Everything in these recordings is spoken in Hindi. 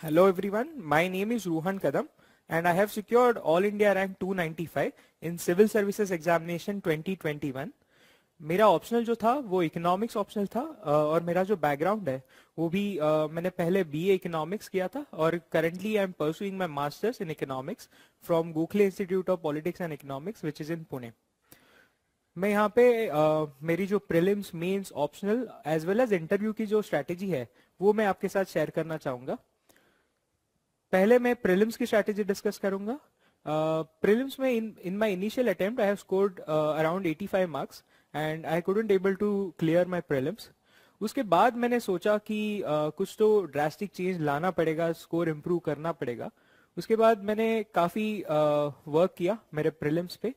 Hello everyone, my name is Ruhan Kadam and I have secured All India Rank 295 in Civil Services Examination 2021. मेरा ऑप्शनल जो था वो इकोनॉमिक्स ऑप्शनल था और मेरा जो बैकग्राउंड है वो भी मैंने पहले बीए इकोनॉमिक्स किया था और currently I am pursuing my masters in economics from Gokhale institute of politics and economics which is in Pune मैं यहाँ पे मेरी जो prelims mains optional as well as interview की जो स्ट्रैटेजी है वो मैं आपके साथ शेयर करना चाहूंगा पहले मैं प्रीलिम्स की स्ट्रैटेजी डिस्कस करूंगा प्रीलिम्स में in in my initial attempt I have scored around 85 marks and I couldn't able to clear my prelims उसके बाद मैंने सोचा कि uh, कुछ तो ड्रास्टिक चेंज लाना पड़ेगा स्कोर इम्प्रूव करना पड़ेगा उसके बाद मैंने काफ़ी वर्क uh, किया मेरे प्रिलिम्स पे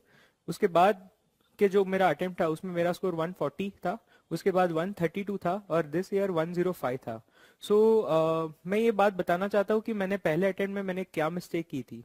उसके बाद के जो मेरा अटेम्प्ट था उसमें मेरा स्कोर 140 था उसके बाद 132 था और दिस ईयर 105 था सो so, uh, मैं ये बात बताना चाहता हूँ कि मैंने पहले अटेम्प्ट में मैंने क्या मिस्टेक की थी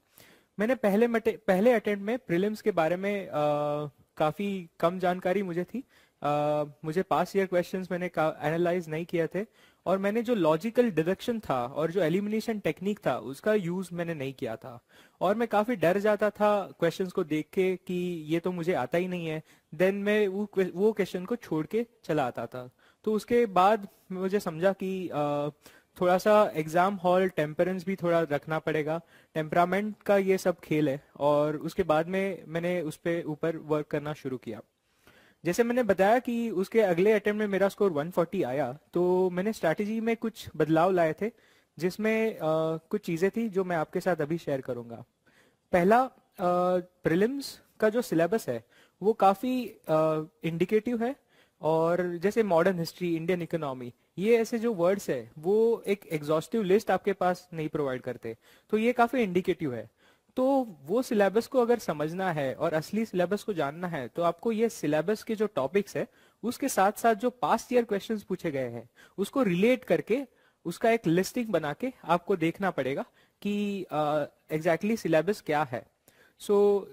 मैंने पहले पहले अटेम्प्ट में प्रिलिम्स के बारे में uh, काफी कम जानकारी मुझे थी uh, मुझे पास ईयर क्वेश्चंस मैंने एनालाइज नहीं किया थे और मैंने जो लॉजिकल डिडक्शन था और जो एलिमिनेशन टेक्निक था उसका यूज मैंने नहीं किया था और मैं काफी डर जाता था क्वेश्चंस को देख के कि ये तो मुझे आता ही नहीं है देन मैं वो वो क्वेश्चन को छोड़ के चला आता था तो उसके बाद मुझे समझा कि थोड़ा सा एग्जाम हॉल टेम्परेंस भी थोड़ा रखना पड़ेगा टेम्परामेंट का ये सब खेल है और उसके बाद में मैंने उस पर ऊपर वर्क करना शुरू किया जैसे मैंने बताया कि उसके अगले अटेम्प्ट में मेरा स्कोर 140 आया तो मैंने स्ट्रैटेजी में कुछ बदलाव लाए थे जिसमें कुछ चीज़ें थी जो मैं आपके साथ अभी शेयर करूंगा पहला प्रिलिम्स का जो सिलेबस है वो काफ़ी इंडिकेटिव है और जैसे मॉडर्न हिस्ट्री इंडियन इकोनॉमी ये ऐसे जो वर्ड्स है वो एक एग्जॉस्टिव लिस्ट आपके पास नहीं प्रोवाइड करते तो ये काफी इंडिकेटिव है तो वो सिलेबस को अगर समझना है और असली सिलेबस को जानना है तो आपको ये सिलेबस के जो टॉपिक्स है उसके साथ साथ जो पास्ट ईयर क्वेश्चंस पूछे गए हैं उसको रिलेट करके उसका एक लिस्टिंग बना के आपको देखना पड़ेगा कि एग्जैक्टली uh, सिलेबस exactly क्या है so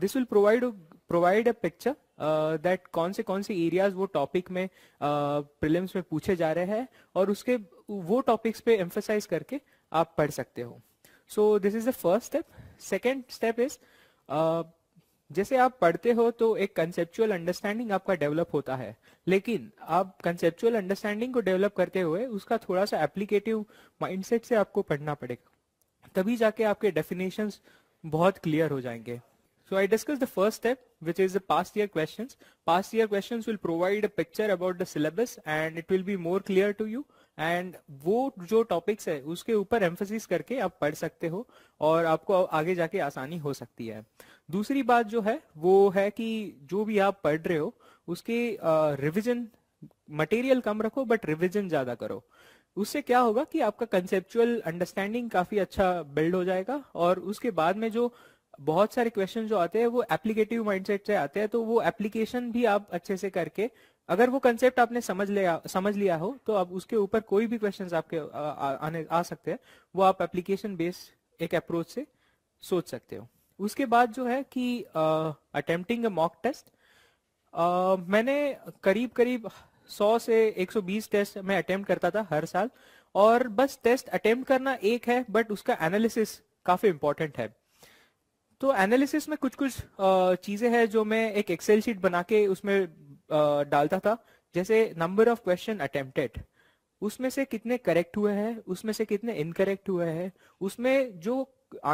this will provide provide a picture that कौन से कौन से एरियाज वो टॉपिक में प्रिलिम्स uh, में पूछे जा रहे हैं और उसके वो टॉपिक्स पे एम्फोसाइज करके आप पढ़ सकते हो so this is the first step second step is जैसे आप पढ़ते हो तो एक कंसेप्चुअल अंडरस्टैंडिंग आपका डेवलप होता है लेकिन आप कंसेप्चुअल अंडरस्टैंडिंग को डेवलप करते हुए उसका थोड़ा सा एप्लीकेटिव माइंडसेट से आपको पढ़ना पड़ेगा तभी जाके आपके डेफिनेशंस बहुत क्लियर हो जाएंगे so I discuss the first step which is the past year questions. Past year questions will provide a picture about the syllabus and it will be more clear to you. And वो जो टॉपिक्स है उसके ऊपर एम्फोसिस करके आप पढ़ सकते हो और आपको आगे जाके आसानी हो सकती है दूसरी बात जो है वो है कि जो भी आप पढ़ रहे हो उसके रिविजन मटेरियल कम रखो बट रिविजन ज्यादा करो उससे क्या होगा कि आपका कंसेप्चुअल अंडरस्टैंडिंग काफी अच्छा बिल्ड हो जाएगा और उसके बाद में जो बहुत सारे क्वेश्चन जो आते हैं वो एप्लीकेटिव माइंडसेट से आते हैं तो वो एप्लीकेशन भी आप अच्छे से करके अगर वो कंसेप्ट आपने समझ लिया समझ लिया हो तो अब उसके ऊपर कोई भी क्वेश्चन आपके आ, आ, आने आ सकते हैं वो आप एप्लीकेशन बेस्ड एक अप्रोच से सोच सकते हो उसके बाद जो है कि अटेम्प्टिंग अ मॉक टेस्ट मैंने करीब करीब 100 से 120 टेस्ट मैं अटेम्प्ट करता था हर साल और बस टेस्ट अटेम्प्ट करना एक है बट उसका एनालिसिस काफी इंपॉर्टेंट है तो एनालिसिस में कुछ कुछ चीजें हैं जो मैं एक एक्सेल शीट बना के उसमें डालता था जैसे नंबर ऑफ क्वेश्चन अटेम्प्टेड उसमें से कितने करेक्ट हुए हैं उसमें से कितने इनकरेक्ट हुए हैं उसमें जो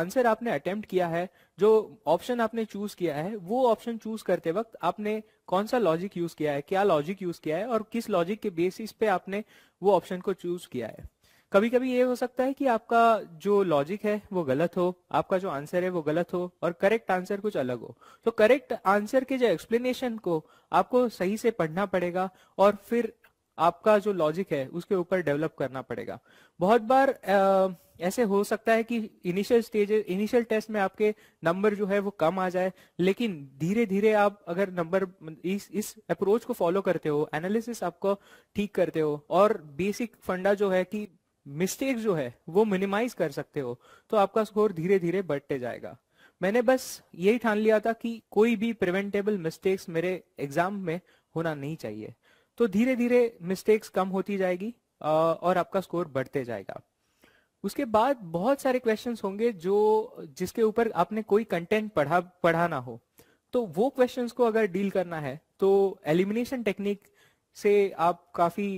आंसर आपने अटेम्प्ट किया है जो ऑप्शन आपने चूज किया है वो ऑप्शन चूज करते वक्त आपने कौन सा लॉजिक यूज किया है क्या लॉजिक यूज किया है और किस लॉजिक के बेसिस पे आपने वो ऑप्शन को चूज किया है कभी कभी ये हो सकता है कि आपका जो लॉजिक है वो गलत हो आपका जो आंसर है वो गलत हो और करेक्ट आंसर कुछ अलग हो तो करेक्ट आंसर के जो एक्सप्लेनेशन को आपको सही से पढ़ना पड़ेगा और फिर आपका जो लॉजिक है उसके ऊपर डेवलप करना पड़ेगा बहुत बार आ, ऐसे हो सकता है कि इनिशियल स्टेज इनिशियल टेस्ट में आपके नंबर जो है वो कम आ जाए लेकिन धीरे धीरे आप अगर नंबर इस इस अप्रोच को फॉलो करते हो एनालिसिस आपको ठीक करते हो और बेसिक फंडा जो है कि मिस्टेक जो है वो मिनिमाइज कर सकते हो तो आपका स्कोर धीरे धीरे बढ़ते जाएगा मैंने बस यही ठान लिया था कि कोई भी प्रिवेंटेबल मिस्टेक्स मेरे एग्जाम में होना नहीं चाहिए तो धीरे धीरे मिस्टेक्स कम होती जाएगी और आपका स्कोर बढ़ते जाएगा उसके बाद बहुत सारे क्वेश्चन होंगे जो जिसके ऊपर आपने कोई कंटेंट पढ़ा पढ़ाना हो तो वो क्वेश्चन को अगर डील करना है तो एलिमिनेशन टेक्निक से आप काफी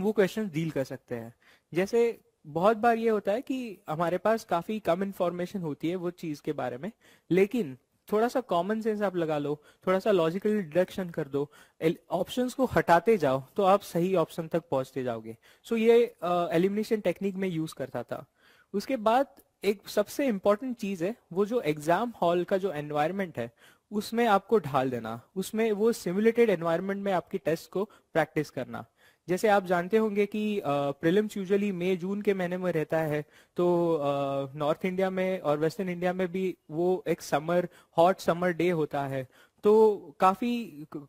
वो क्वेश्चन डील कर सकते हैं जैसे बहुत बार ये होता है कि हमारे पास काफी कम इंफॉर्मेशन होती है वो चीज के बारे में लेकिन थोड़ा सा कॉमन सेंस आप लगा लो थोड़ा सा लॉजिकल डिडक्शन कर दो ऑप्शंस को हटाते जाओ तो आप सही ऑप्शन तक पहुंचते जाओगे सो so, ये एलिमिनेशन uh, टेक्निक में यूज करता था उसके बाद एक सबसे इम्पोर्टेंट चीज है वो जो एग्जाम हॉल का जो एनवायरमेंट है उसमें आपको ढाल देना उसमें वो सिमुलेटेड एनवायरमेंट में आपकी टेस्ट को प्रैक्टिस करना जैसे आप जानते होंगे कि प्रिलिम्स यूजुअली मई जून के महीने में रहता है तो नॉर्थ इंडिया में और वेस्टर्न इंडिया में भी वो एक समर हॉट समर डे होता है तो काफी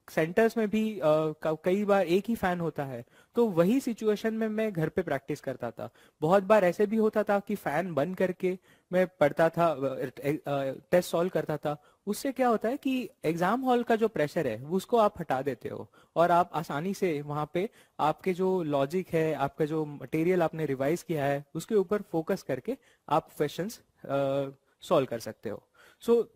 सेंटर्स में भी कई बार एक ही फैन होता है तो वही सिचुएशन में मैं घर पे प्रैक्टिस करता था बहुत बार ऐसे भी होता था कि फैन बंद करके मैं पढ़ता था टेस्ट सॉल्व करता था उससे क्या होता है कि एग्जाम हॉल का जो प्रेशर है उसको आप हटा देते हो और आप आसानी से वहां पे आपके जो लॉजिक है आपका जो मटेरियल आपने रिवाइज किया है उसके ऊपर फोकस करके आप क्वेश्चंस सॉल्व कर सकते हो सो so,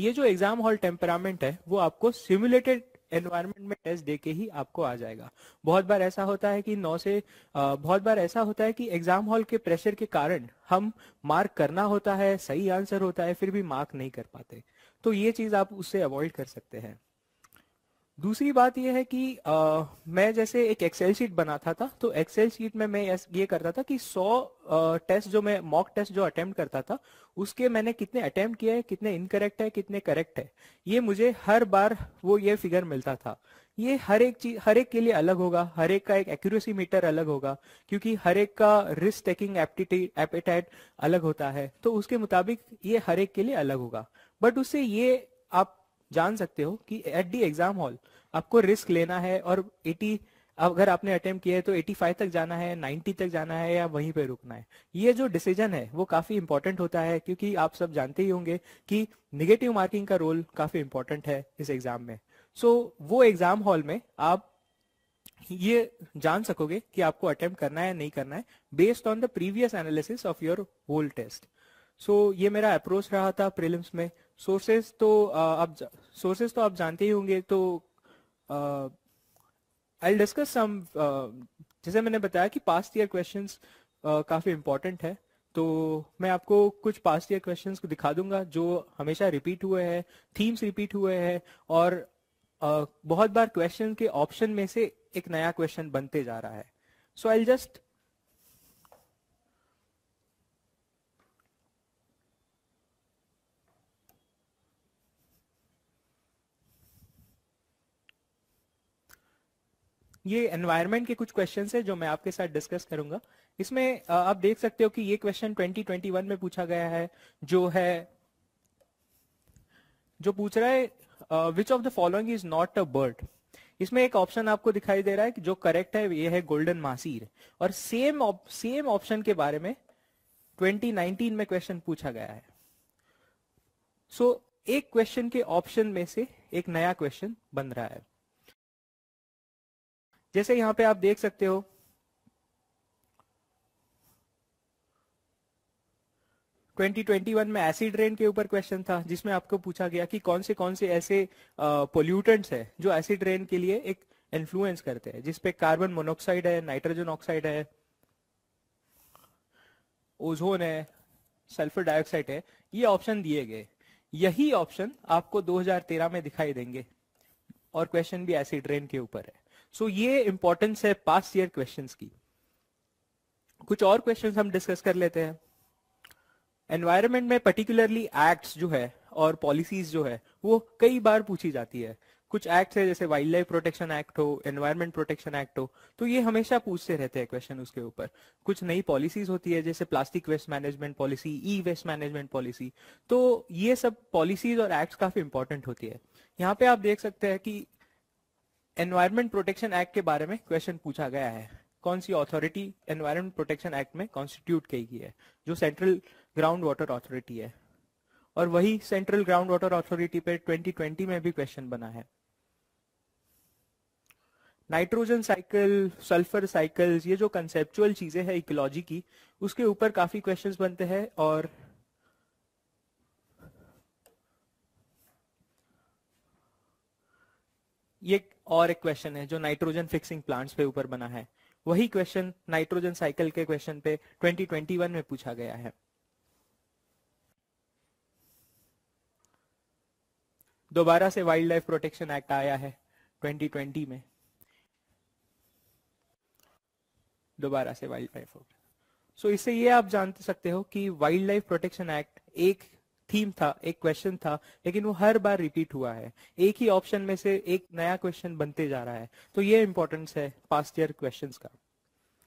ये जो एग्जाम हॉल टेम्परामेंट है वो आपको सिमुलेटेड एनवायरमेंट में टेस्ट दे के ही आपको आ जाएगा बहुत बार ऐसा होता है कि नौ से बहुत बार ऐसा होता है कि एग्जाम हॉल के प्रेशर के कारण हम मार्क करना होता है सही आंसर होता है फिर भी मार्क नहीं कर पाते तो ये चीज़ आप उससे अवॉइड कर सकते हैं दूसरी बात यह है कि आ, मैं जैसे एक एक्सेल शीट बनाता था तो एक्सेल शीट में मैं ये करता था कि 100 टेस्ट जो मैं मॉक टेस्ट जो अटेम्प्ट करता था उसके मैंने कितने अटेम्प्ट किए कितने इनकरेक्ट है कितने करेक्ट है ये मुझे हर बार वो ये फिगर मिलता था ये हर एक चीज हर एक के लिए अलग होगा हर एक का एक एक्यूरेसी मीटर अलग होगा क्योंकि हर एक का रिस्क टेकिंग एपिटाइट अलग होता है तो उसके मुताबिक ये हर एक के लिए अलग होगा बट उससे ये आप जान सकते हो कि एट दी एग्जाम हॉल आपको रिस्क लेना है और 80 अगर आपने अटेम्प्ट किया है तो 85 तक जाना है 90 तक जाना है या वहीं पे रुकना है ये जो डिसीजन है वो काफी इंपॉर्टेंट होता है क्योंकि आप सब जानते ही होंगे कि निगेटिव मार्किंग का रोल काफी इंपॉर्टेंट है इस एग्जाम में सो so, वो एग्जाम हॉल में आप ये जान सकोगे कि आपको अटेम्प्ट करना है नहीं करना है based on the previous analysis of your whole test so ये मेरा अप्रोच रहा था प्रिलिम्स में सोर्सेस तो uh, आप सोर्सेस तो आप जानते ही होंगे तो आई डिस्कस सम जैसे मैंने बताया कि पास्ट ईयर क्वेश्चंस काफी इंपॉर्टेंट है तो मैं आपको कुछ पास्ट ईयर क्वेश्चंस को दिखा दूंगा जो हमेशा रिपीट हुए हैं थीम्स रिपीट हुए हैं और uh, बहुत बार क्वेश्चन के ऑप्शन में से एक नया क्वेश्चन बनते जा रहा है सो आई जस्ट ये एनवायरमेंट के कुछ क्वेश्चन है जो मैं आपके साथ डिस्कस करूंगा इसमें आप देख सकते हो कि ये क्वेश्चन 2021 में पूछा गया है जो है जो पूछ रहा है which of the following is not a bird इसमें एक ऑप्शन आपको दिखाई दे रहा है कि जो करेक्ट है ये है गोल्डन मासीर और सेम सेम ऑप्शन के बारे में 2019 में क्वेश्चन पूछा गया है सो so, एक क्वेश्चन के ऑप्शन में से एक नया क्वेश्चन बन रहा है जैसे यहां पे आप देख सकते हो ट्वेंटी ट्वेंटी वन में एसिड रेन के ऊपर क्वेश्चन था जिसमें आपको पूछा गया कि कौन से कौन से ऐसे पोल्यूटेंट्स है जो एसिड रेन के लिए एक इन्फ्लुएंस करते हैं जिसपे कार्बन मोनोक्साइड है नाइट्रोजन ऑक्साइड है ओजोन है सल्फर डाइऑक्साइड है ये ऑप्शन दिए गए यही ऑप्शन आपको 2013 में दिखाई देंगे और क्वेश्चन भी एसिड रेन के ऊपर है सो so, ये इंपॉर्टेंस है पास्ट ईयर क्वेश्चंस की कुछ और क्वेश्चंस हम डिस्कस कर लेते हैं एनवायरमेंट में पर्टिकुलरली एक्ट्स जो है और पॉलिसीज जो है वो कई बार पूछी जाती है कुछ एक्ट है जैसे वाइल्ड लाइफ प्रोटेक्शन एक्ट हो एनवायरमेंट प्रोटेक्शन एक्ट हो तो ये हमेशा पूछते रहते हैं क्वेश्चन उसके ऊपर कुछ नई पॉलिसीज होती है जैसे plastic waste management policy E waste management policy तो ये सब पॉलिसीज और एक्ट काफी इंपॉर्टेंट होती है यहाँ पे आप देख सकते हैं कि एनवायरमेंट प्रोटेक्शन एक्ट के बारे में क्वेश्चन पूछा गया है कौन सी अथॉरिटी एनवायरमेंट प्रोटेक्शन एक्ट में कॉन्स्टिट्यूट की गई है जो सेंट्रल ग्राउंड वाटर अथॉरिटी है और वही सेंट्रल ग्राउंड वाटर अथॉरिटी पे 2020 में भी क्वेश्चन बना है नाइट्रोजन साइकिल सल्फर साइकिल्स ये जो कंसेप्चुअल चीजें हैं इकोलॉजी की उसके ऊपर काफी क्वेश्चंस बनते हैं और ये और एक क्वेश्चन है जो नाइट्रोजन फिक्सिंग प्लांट्स पे ऊपर बना है वही क्वेश्चन नाइट्रोजन साइकिल के क्वेश्चन पे 2021 में पूछा गया है दोबारा से वाइल्ड लाइफ प्रोटेक्शन एक्ट आया है 2020 में दोबारा से वाइल्ड लाइफ सो इससे ये आप जान सकते हो कि वाइल्ड लाइफ प्रोटेक्शन एक्ट एक थीम था एक क्वेश्चन था लेकिन वो हर बार रिपीट हुआ है एक ही ऑप्शन में से एक नया क्वेश्चन बनते जा रहा है तो ये इंपॉर्टेंस है पास्ट ईयर क्वेश्चन का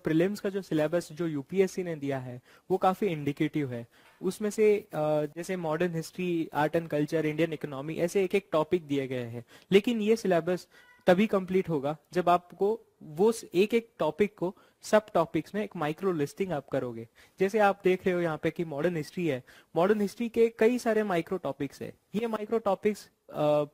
प्रिलिम्स का जो सिलेबस जो यूपीएससी ने दिया है वो काफी इंडिकेटिव है उसमें से जैसे modern history art and culture Indian economy ऐसे एक एक टॉपिक दिए गए हैं लेकिन ये सिलेबस तभी कंप्लीट होगा जब आपको वो एक एक टॉपिक को सब टॉपिक्स में एक माइक्रो लिस्टिंग आप करोगे जैसे आप देख रहे हो यहाँ पे कि मॉडर्न हिस्ट्री है मॉडर्न हिस्ट्री के कई सारे माइक्रो टॉपिक्स है ये micro topics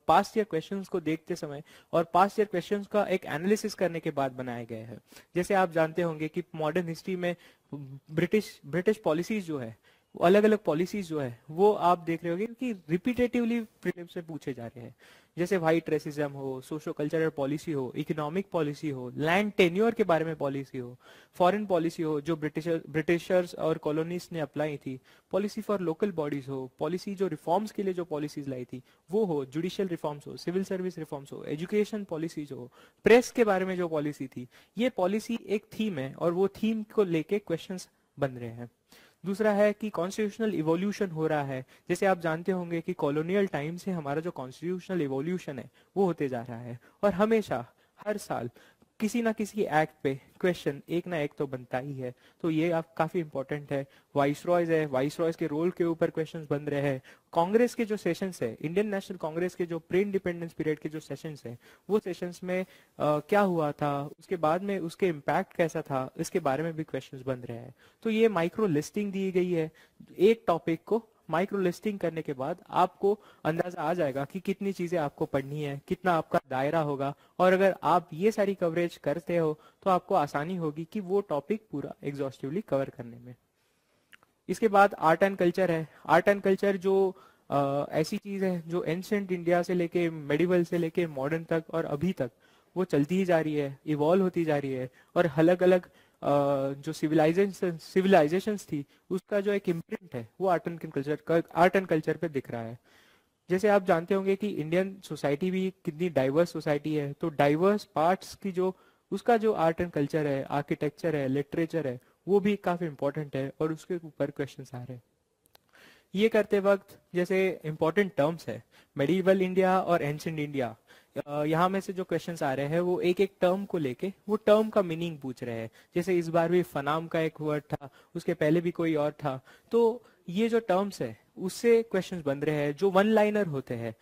past year question को देखते समय और पास्ट ईयर क्वेश्चन का एक एनालिसिस करने के बाद बनाए गए हैं जैसे आप जानते होंगे कि मॉडर्न हिस्ट्री में ब्रिटिश ब्रिटिश पॉलिसीज जो है अलग अलग पॉलिसीज जो है वो आप देख रहे होंगे क्योंकि रिपीटेटिवली प्रीलिम्स में पूछे जा रहे हैं जैसे वाइट रेसिज्म हो सोशो कल्चरल पॉलिसी हो इकोनॉमिक पॉलिसी हो लैंड टेन्योर के बारे में पॉलिसी हो फॉरेन पॉलिसी हो जो ब्रिटिशर ब्रिटिशर्स और कॉलोनीस ने अप्लाई थी पॉलिसी फॉर लोकल बॉडीज हो पॉलिसी जो रिफॉर्म्स के लिए जो पॉलिसीज लाई थी वो हो जुडिशियल रिफॉर्म्स हो सिविल सर्विस रिफॉर्म्स हो एजुकेशन पॉलिसीज हो प्रेस के बारे में जो पॉलिसी थी ये पॉलिसी एक थीम है और वो थीम को लेके क्वेश्चन बन रहे हैं दूसरा है कि कॉन्स्टिट्यूशनल इवोल्यूशन हो रहा है जैसे आप जानते होंगे कि कॉलोनियल टाइम से हमारा जो कॉन्स्टिट्यूशनल इवोल्यूशन है वो होते जा रहा है और हमेशा हर साल किसी ना किसी एक्ट पे क्वेश्चन एक ना एक तो बनता ही है तो ये आप काफी इंपॉर्टेंट है वाइस रॉयज है वाइस रॉयज के रोल के ऊपर क्वेश्चन बन रहे हैं कांग्रेस के जो सेशन है इंडियन नेशनल कांग्रेस के जो प्री इंडिपेंडेंस पीरियड के जो सेशन है वो सेशन में आ, क्या हुआ था उसके बाद में उसके इम्पैक्ट कैसा था इसके बारे में भी क्वेश्चन बन रहे हैं तो ये माइक्रो लिस्टिंग दी गई है एक टॉपिक को माइक्रो लिस्टिंग करने के बाद आपको अंदाजा आ जाएगा कि कितनी चीजें आपको पढ़नी है कितना आपका दायरा होगा और अगर आप ये सारी कवरेज करते हो तो आपको आसानी होगी कि वो टॉपिक पूरा एग्जॉस्टिवली कवर करने में इसके बाद आर्ट एंड कल्चर है आर्ट एंड कल्चर जो आ, ऐसी चीज है जो एंशंट इंडिया से लेके मेडिवल से लेके मॉडर्न तक और अभी तक वो चलती ही जा रही है इवॉल्व होती जा रही है और अलग अलग जो सिविलाइजेशन सिविलाइजेशंस थी उसका जो एक इम्प्रिंट है वो art and culture art and culture पे दिख रहा है जैसे आप जानते होंगे कि इंडियन सोसाइटी भी कितनी डाइवर्स सोसाइटी है तो डाइवर्स पार्ट्स की जो उसका जो आर्ट एंड कल्चर है आर्किटेक्चर है लिटरेचर है वो भी काफी इम्पोर्टेंट है और उसके ऊपर क्वेश्चन आ रहे हैं ये करते वक्त जैसे इम्पोर्टेंट टर्म्स है मेडिवल इंडिया और एंशेंट इंडिया यहाँ में से जो क्वेश्चंस आ रहे हैं वो एक एक टर्म को लेके वो टर्म का मीनिंग पूछ रहे हैं जैसे इस बार भी फनाम का एक वर्ड था उसके पहले भी कोई और था तो ये जो टर्म्स है उससे क्वेश्चंस बन रहे हैं जो वन लाइनर होते हैं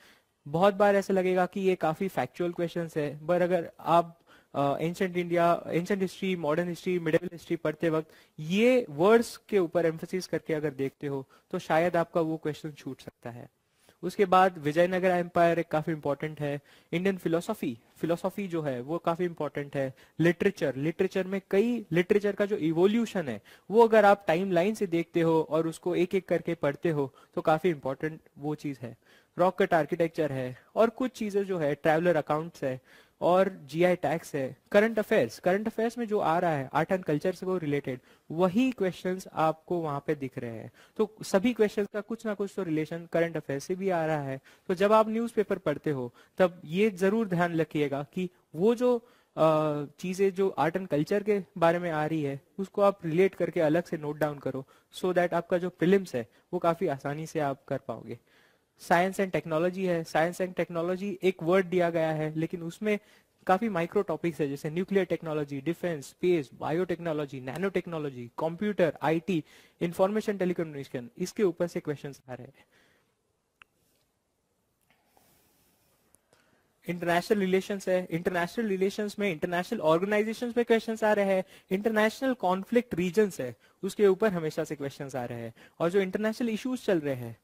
बहुत बार ऐसा लगेगा कि ये काफी फैक्चुअल क्वेश्चन है पर अगर आप ancient India ancient history modern history middle history पढ़ते वक्त ये वर्ड्स के ऊपर एम्फोसिस करके अगर देखते हो तो शायद आपका वो क्वेश्चन छूट सकता है उसके बाद विजयनगर एम्पायर एक काफी इंपॉर्टेंट है इंडियन फिलोसॉफी फिलोसॉफी जो है वो काफी इंपॉर्टेंट है लिटरेचर लिटरेचर में कई लिटरेचर का जो इवोल्यूशन है वो अगर आप टाइम लाइन से देखते हो और उसको एक एक करके पढ़ते हो तो काफी इंपॉर्टेंट वो चीज है रॉक कट आर्किटेक्चर है और कुछ चीजें जो है ट्रेवलर अकाउंट्स है और जीआई टैक्स है करंट अफेयर्स करंट अफेयर्स में जो आ रहा है आर्ट एंड कल्चर से वो रिलेटेड वही क्वेश्चंस आपको वहां पे दिख रहे हैं तो सभी क्वेश्चंस का कुछ ना कुछ तो रिलेशन करंट अफेयर से भी आ रहा है तो जब आप न्यूज़पेपर पढ़ते हो तब ये जरूर ध्यान रखिएगा कि वो जो चीजें जो आर्ट एंड कल्चर के बारे में आ रही है उसको आप रिलेट करके अलग से नोट डाउन करो सो so दैट आपका जो फिल्म है वो काफी आसानी से आप कर पाओगे साइंस एंड टेक्नोलॉजी है साइंस एंड टेक्नोलॉजी एक वर्ड दिया गया है लेकिन उसमें काफी माइक्रो टॉपिक्स है जैसे nuclear technology defence space biotechnology nano technology computer IT information telecommunication इसके ऊपर से क्वेश्चन आ रहे हैं इंटरनेशनल रिलेशन है इंटरनेशनल रिलेशन में इंटरनेशनल ऑर्गेनाइजेशन में क्वेश्चन आ रहे हैं इंटरनेशनल कॉन्फ्लिक्ट रीजन है उसके ऊपर हमेशा से क्वेश्चन आ रहे हैं और जो इंटरनेशनल इश्यूज चल रहे हैं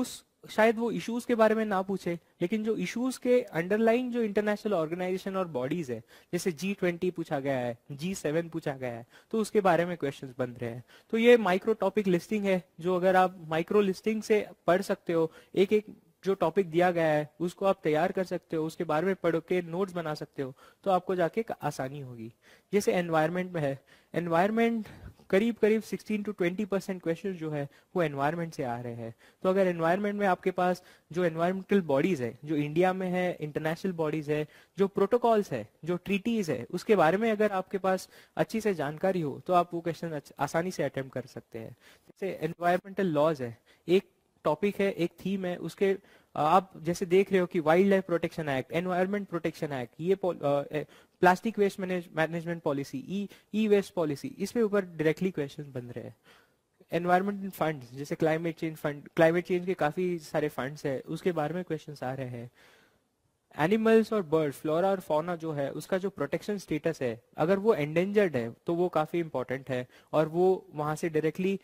उस शायद वो इश्यूज के बारे में ना पूछे लेकिन जो इश्यूज के अंडरलाइन जो इंटरनेशनल ऑर्गेनाइजेशन और बॉडीज है जैसे जी ट्वेंटी पूछा गया है जी सेवन पूछा गया है तो उसके बारे में क्वेश्चन बन रहे हैं तो ये माइक्रो टॉपिक लिस्टिंग है जो अगर आप माइक्रो लिस्टिंग से पढ़ सकते हो एक एक जो टॉपिक दिया गया है उसको आप तैयार कर सकते हो उसके बारे में पढ़ के नोट्स बना सकते हो तो आपको जाके आसानी होगी जैसे एनवायरमेंट में है एनवायरमेंट करीब करीब 16 टू 20 परसेंट क्वेश्चन जो है वो एनवायरमेंट से आ रहे हैं तो अगर एनवायरमेंट में आपके पास जो एनवायरमेंटल बॉडीज है जो इंडिया में है इंटरनेशनल बॉडीज है जो प्रोटोकॉल्स है जो ट्रीटीज है उसके बारे में अगर आपके पास अच्छी से जानकारी हो तो आप वो क्वेश्चन आसानी से अटेम्प्ट कर सकते हैं जैसे एनवायरमेंटल लॉज है एक टॉपिक है एक थीम है उसके आप जैसे देख रहे हो कि wildlife protection act environment protection act ये plastic waste management policy E E waste policy इसके ऊपर डायरेक्टली क्वेश्चन बन रहे हैं एनवायरमेंट फंड जैसे climate change fund climate change के काफी सारे फंड्स है उसके बारे में क्वेश्चन आ रहे हैं एनिमल्स और बर्ड फ्लोरा और फौना जो है उसका जो प्रोटेक्शन स्टेटस है अगर वो एंडेंजर्ड है तो वो काफी इंपॉर्टेंट है और वो वहां से डायरेक्टली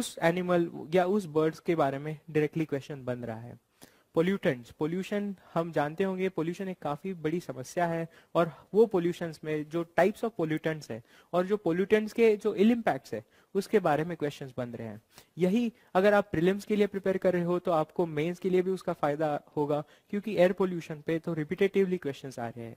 उस एनिमल या उस बर्ड्स के बारे में डायरेक्टली क्वेश्चन बन रहा है पोल्यूटेंट्स पोल्यूशन हम जानते होंगे पोल्यूशन एक काफी बड़ी समस्या है और वो पोल्यूशन में जो टाइप्स ऑफ पोल्यूटेंट्स है और जो पोल्यूटेंट्स के जो इल इम्पैक्ट है उसके बारे में क्वेश्चन बन रहे हैं यही अगर आप प्रिलिम्स के लिए प्रिपेयर कर रहे हो तो आपको मेन्स के लिए भी उसका फायदा होगा क्योंकि एयर पोल्यूशन पे तो रिपीटेटिवली क्वेश्चन आ रहे हैं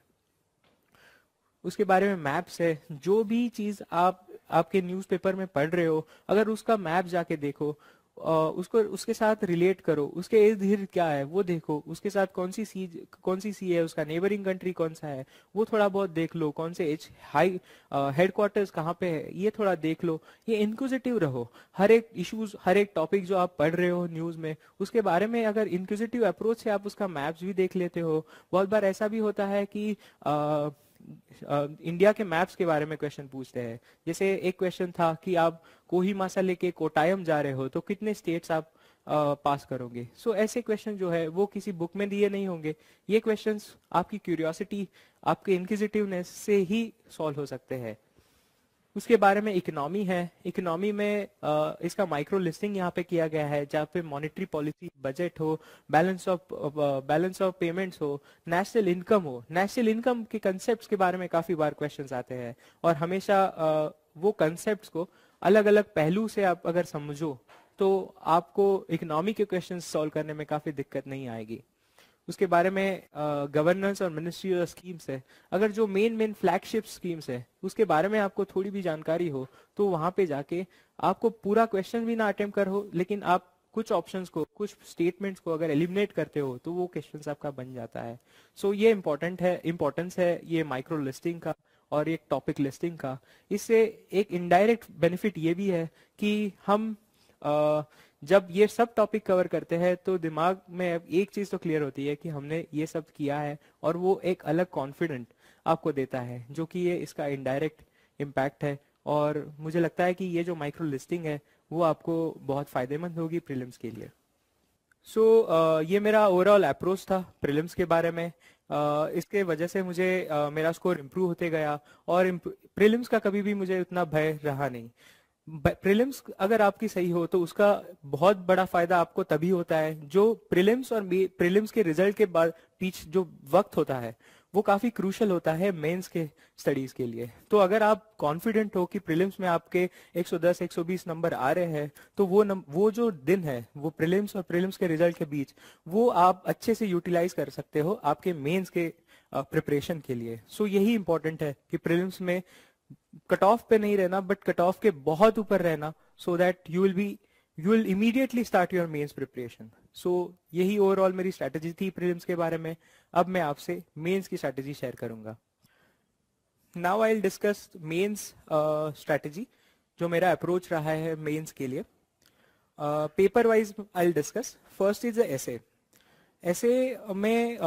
उसके बारे में मैप्स है जो भी चीज आप आपके न्यूज़पेपर में पढ़ रहे हो अगर उसका मैप जाके देखो उसको उसके साथ रिलेट करो उसके इर्द गिर्द क्या है वो देखो उसके साथ कौन सी सी कौन सी सी है उसका नेबरिंग कंट्री कौन सा है वो थोड़ा बहुत देख लो कौन से एच हाई हेडक्वार्टर्स कहाँ पे है ये थोड़ा देख लो ये इंक्विजिटिव रहो हर एक इश्यूज हर एक टॉपिक जो आप पढ़ रहे हो न्यूज में उसके बारे में अगर इंक्विजिटिव अप्रोच से आप उसका मैप्स भी देख लेते हो बहुत बार ऐसा भी होता है कि uh, इंडिया के मैप्स के बारे में क्वेश्चन पूछते हैं जैसे एक क्वेश्चन था कि आप कोहिमा से लेके कोटायम जा रहे हो तो कितने स्टेट्स आप पास करोगे सो so, ऐसे क्वेश्चन जो है वो किसी बुक में दिए नहीं होंगे ये क्वेश्चंस आपकी क्यूरियोसिटी आपके इनक्विजिटिवनेस से ही सॉल्व हो सकते हैं उसके बारे में इकोनॉमी है इकोनॉमी में आ, इसका माइक्रो लिस्टिंग यहाँ पे किया गया है जहाँ पे मॉनेटरी पॉलिसी बजट हो balance of balance of payments हो नेशनल इनकम हो नेशनल इनकम के कंसेप्ट के बारे में काफी बार क्वेश्चन आते हैं और हमेशा आ, वो कंसेप्ट को अलग अलग पहलू से आप अगर समझो तो आपको इकोनॉमी के क्वेश्चन सॉल्व करने में काफी दिक्कत नहीं आएगी उसके बारे में गवर्नेंस और मिनिस्ट्रियल स्कीम्स है अगर जो मेन मेन फ्लैगशिप स्कीम्स है उसके बारे में आपको थोड़ी भी जानकारी हो तो वहां पे जाके आपको पूरा क्वेश्चन भी ना अटेम्प कर हो लेकिन आप कुछ ऑप्शंस को कुछ स्टेटमेंट्स को अगर एलिमिनेट करते हो तो वो क्वेश्चन आपका बन जाता है सो so, ये इम्पोर्टेंट है इम्पोर्टेंस है ये माइक्रो लिस्टिंग का और एक टॉपिक लिस्टिंग का इससे एक इनडायरेक्ट बेनिफिट ये भी है कि हम आ, जब ये सब टॉपिक कवर करते हैं तो दिमाग में एक चीज तो क्लियर होती है कि हमने ये सब किया है और वो एक अलग कॉन्फिडेंट आपको देता है जो कि ये इसका इनडायरेक्ट इम्पैक्ट है और मुझे लगता है कि ये जो माइक्रो लिस्टिंग है वो आपको बहुत फायदेमंद होगी प्रिलिम्स के लिए सो so, ये मेरा ओवरऑल अप्रोच था प्रिलिम्स के बारे में इसके वजह से मुझे मेरा स्कोर इम्प्रूव होते गया और प्रिलिम्स का कभी भी मुझे उतना भय रहा नहीं प्रीलिम्स अगर आपकी सही हो तो उसका बहुत बड़ा फायदा आपको तभी होता है जो प्रीलिम्स और प्रीलिम्स के रिजल्ट के बाद पीछे जो वक्त होता है वो काफी क्रूशल होता है मेंस के स्टडीज के लिए तो अगर आप कॉन्फिडेंट हो कि प्रीलिम्स में आपके 110 120 नंबर आ रहे हैं तो वो नम, वो जो दिन है वो प्रीलिम्स और प्रीलिम्स के रिजल्ट के बीच वो आप अच्छे से यूटिलाइज कर सकते हो आपके मेंस के प्रिपरेशन के लिए सो so, यही इंपॉर्टेंट है कि प्रीलिम्स में कट ऑफ पे नहीं रहना बट कट ऑफ के बहुत ऊपर रहना so that you will be you will immediately start your mains preparation so यही ओवरऑल मेरी स्ट्रैटेजी थी प्रीलिम्स के बारे में अब मैं आपसे मेन्स की स्ट्रैटेजी शेयर करूंगा now I discuss mains strategy जो मेरा अप्रोच रहा है मेन्स के लिए paper wise I discuss first is the essay ऐसे में